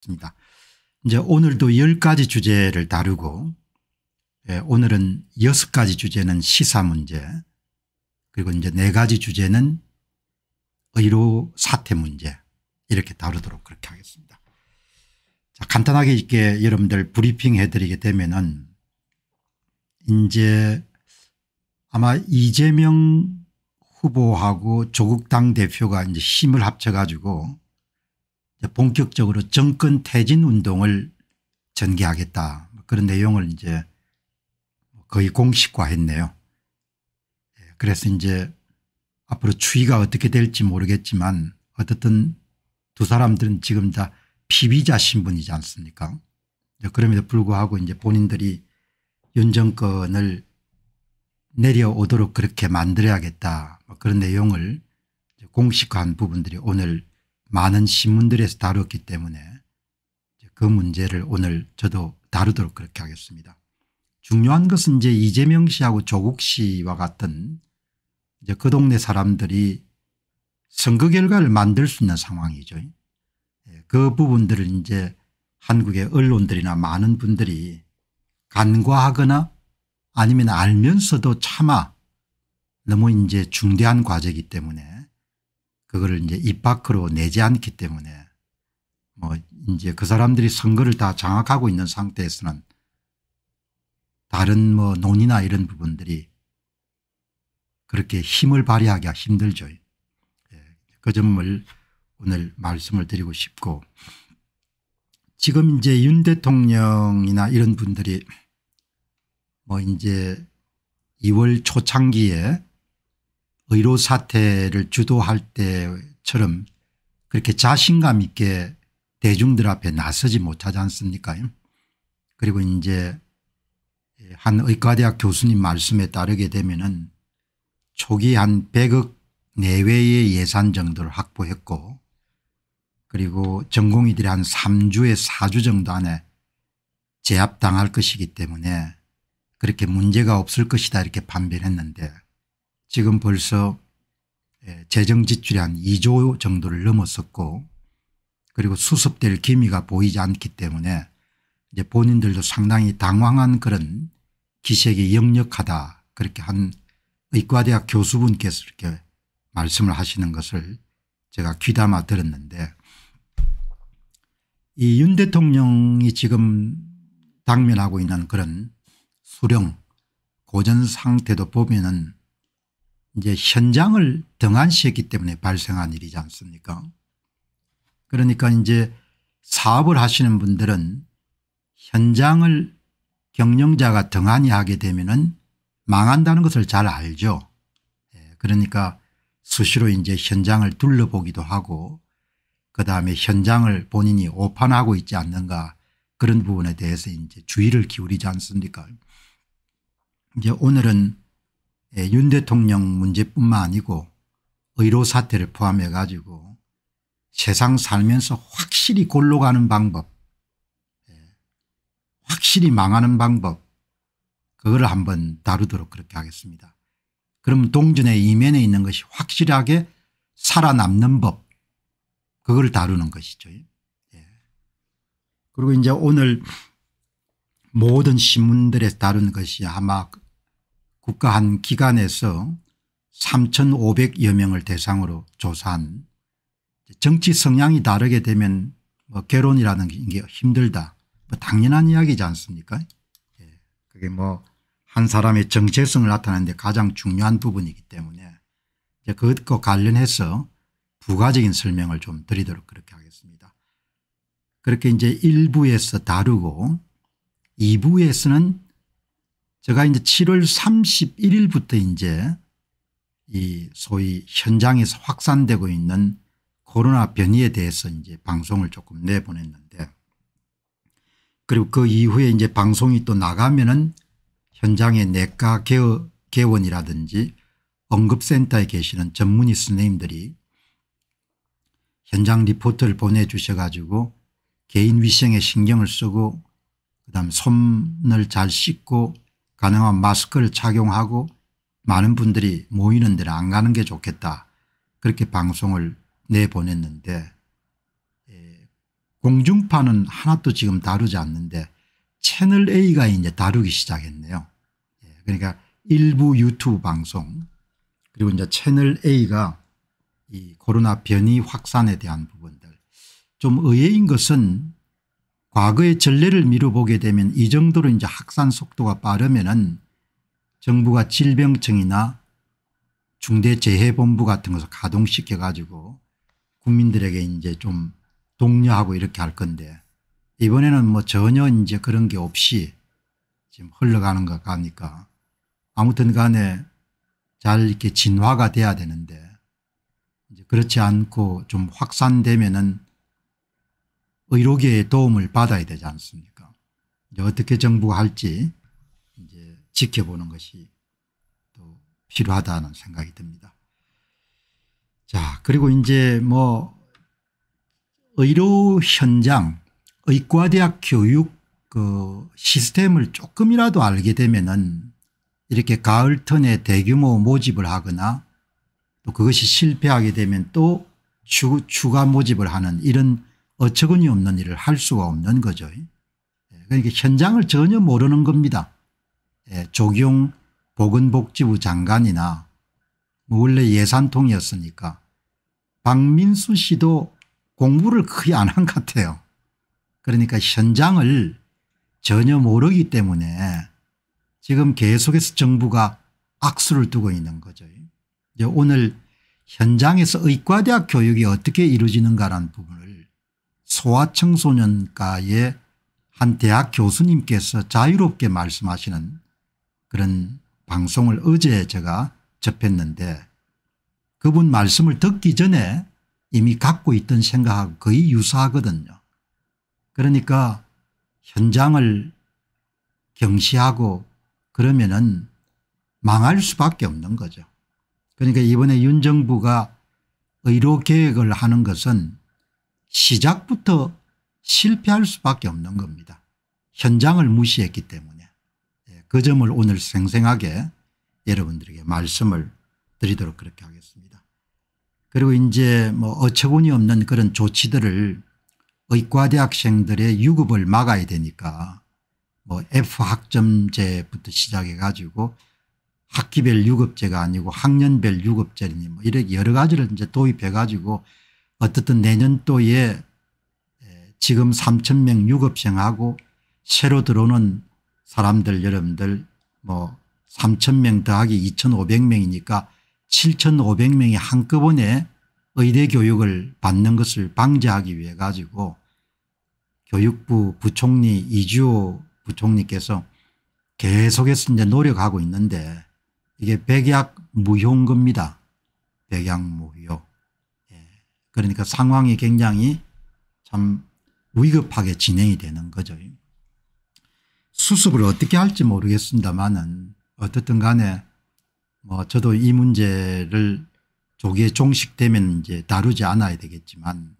있습니다. 이제 오늘도 열 가지 주제를 다루고 예, 오늘은 여섯 가지 주제는 시사 문제 그리고 이제 네 가지 주제는 의료 사태 문제 이렇게 다루도록 그렇게 하겠습니다. 자, 간단하게 이렇게 여러분들 브리핑 해드리게 되면은 이제 아마 이재명 후보하고 조국 당대표가 이제 힘을 합쳐가지고 본격적으로 정권 퇴진 운동을 전개하겠다 그런 내용을 이제 거의 공식화했네요. 예, 그래서 이제 앞으로 추위가 어떻게 될지 모르겠지만 어떻든 두 사람들은 지금 다 피비자 신분이지 않습니까 그럼에도 불구하고 이제 본인들이 윤 정권을 내려오도록 그렇게 만들어야겠다 뭐 그런 내용을 공식화한 부분들이 오늘 많은 신문들에서 다뤘기 때문에 그 문제를 오늘 저도 다루도록 그렇게 하겠습니다. 중요한 것은 이제 이재명 씨하고 조국 씨와 같은 이제 그 동네 사람들이 선거 결과를 만들 수 있는 상황이죠. 예, 그 부분들을 이제 한국의 언론들이나 많은 분들이 간과하거나 아니면 알면서도 차마 너무 이제 중대한 과제이기 때문에 그거를 이제 입 밖으로 내지 않기 때문에 뭐 이제 그 사람들이 선거를 다 장악하고 있는 상태에서는 다른 뭐 논의나 이런 부분들이 그렇게 힘을 발휘하기가 힘들죠. 예. 그 점을 오늘 말씀을 드리고 싶고 지금 이제 윤 대통령이나 이런 분들이 뭐 이제 2월 초창기에 의료 사태를 주도할 때처럼 그렇게 자신감 있게 대중들 앞에 나서지 못하지 않습니까 그리고 이제 한 의과대학 교수님 말씀에 따르게 되면은 초기 한 100억 내외의 예산 정도를 확보했고 그리고 전공의들이 한 3주에 4주 정도 안에 제압당할 것이기 때문에 그렇게 문제가 없을 것이다 이렇게 판별했는데 지금 벌써 예, 재정 지출이 한 2조 정도를 넘었었고 그리고 수습될 기미가 보이지 않기 때문에 이제 본인들도 상당히 당황한 그런 기색이 역력하다 그렇게 한 의과대학 교수분께서 이렇게 말씀을 하시는 것을 제가 귀담아 들었는데 이 윤 대통령이 지금 당면하고 있는 그런 수령 고전 상태도 보면은 이제 현장을 등한시했기 때문에 발생한 일이지 않습니까 그러니까 이제 사업을 하시는 분들은 현장을 경영자가 등한히 하게 되면은 망한다는 것을 잘 알죠. 예, 그러니까 수시로 이제 현장을 둘러보기도 하고 그다음에 현장을 본인이 오판하고 있지 않는가 그런 부분에 대해서 이제 주의를 기울이지 않습니까 이제 오늘은 예, 윤 대통령 문제뿐만 아니고 의료 사태를 포함해 가지고 세상 살면서 확실히 골로 가는 방법 예, 확실히 망하는 방법 그걸 한번 다루도록 그렇게 하겠습니다. 그럼 동전의 이면에 있는 것이 확실하게 살아남는 법 그걸 다루는 것이죠. 예. 그리고 이제 오늘 모든 신문들에 다룬 것이 아마 국가 한 기관에서 3,500여 명을 대상으로 조사한 정치 성향이 다르게 되면 뭐 결혼이라는 게 힘들다. 뭐 당연한 이야기지 않습니까? 예. 그게 뭐 한 사람의 정체성을 나타내는데 가장 중요한 부분이기 때문에 이제 그것과 관련해서 부가적인 설명을 좀 드리도록 그렇게 하겠습니다. 그렇게 이제 1부에서 다루고 2부에서는 제가 이제 7월 31일부터 이제 이 소위 현장에서 확산되고 있는 코로나 변이에 대해서 이제 방송을 조금 내보냈는데 그리고 그 이후에 이제 방송이 또 나가면은 현장의 내과 개원이라든지 응급센터에 계시는 전문의 선생님들이 현장 리포트를 보내주셔 가지고 개인 위생에 신경을 쓰고 그다음 손을 잘 씻고 가능한 마스크를 착용하고 많은 분들이 모이는 데는 안 가는 게 좋겠다 그렇게 방송을 내보냈는데 예, 공중파는 하나도 지금 다루지 않는데 채널A가 이제 다루기 시작했네요. 예, 그러니까 일부 유튜브 방송 그리고 이제 채널A가 이 코로나 변이 확산에 대한 부분들 좀 의외인 것은 과거의 전례를 미뤄보게 되면 이 정도로 이제 확산 속도가 빠르면은 정부가 질병청이나 중대재해본부 같은 것을 가동시켜 가지고 국민들에게 이제 좀 독려하고 이렇게 할 건데 이번에는 뭐 전혀 이제 그런 게 없이 지금 흘러가는 것 같으니까 아무튼 간에 잘 이렇게 진화가 돼야 되는데 이제 그렇지 않고 좀 확산되면은 의료계의 뭐 도움을 받아야 되지 않습니까 이제 어떻게 정부가 할지 이제 지켜보는 것이 또 필요하다는 생각이 듭니다. 자 그리고 이제 뭐 의료 현장 의과대학 교육 그 시스템을 조금이라도 알게 되면은 이렇게 가을 턴에 대규모 모집을 하거나 또 그것이 실패하게 되면 또 추, 추가 모집을 하는 이런 어처구니 없는 일을 할 수가 없는 거죠. 예. 그러니까 현장을 전혀 모르는 겁니다. 예, 조경 보건복지부 장관이나 뭐 원래 예산통이었으니까 박민수 씨도 공부를 거의 안한 것 같아요. 그러니까 현장을 전혀 모르기 때문에 지금 계속해서 정부가 악수를 두고 있는 거죠. 오늘 현장에서 의과대학 교육이 어떻게 이루어지는가라는 부분을 소아청소년과의 한 대학 교수님께서 자유롭게 말씀하시는 그런 방송을 어제 제가 접했는데 그분 말씀을 듣기 전에 이미 갖고 있던 생각하고 거의 유사하거든요. 그러니까 현장을 경시하고 그러면은 망할 수밖에 없는 거죠. 그러니까 이번에 윤 정부가 의료계획을 하는 것은 시작부터 실패할 수밖에 없는 겁니다. 현장을 무시했기 때문에 예, 그 점을 오늘 생생하게 여러분들에게 말씀을 드리도록 그렇게 하겠습니다. 그리고 이제 뭐 어처구니 없는 그런 조치들을 의과대학생들의 유급을 막아야 되니까 뭐 F학점제부터 시작해 가지고 학기별 유급제가 아니고 학년별 유급제니 뭐 이렇게 여러 가지를 이제 도입해 가지고 어떻든 내년도에 지금 3천명 유급생하고 새로 들어오는 사람들 여러분들 뭐 3천명 더하기 2,500명이니까 7,500명이 한꺼번에 의대 교육을 받는 것을 방지하기 위해 가지고 교육부 부총리 이주호 부총리께서 계속해서 이제 노력하고 있는데 이게 백약 무효인 겁니다. 백약 무효. 그러니까 상황이 굉장히 참 위급하게 진행이 되는 거죠. 수습을 어떻게 할지 모르겠습니다만은 어떻든 간에 뭐 저도 이 문제를 조기에 종식되면 이제 다루지 않아야 되겠지만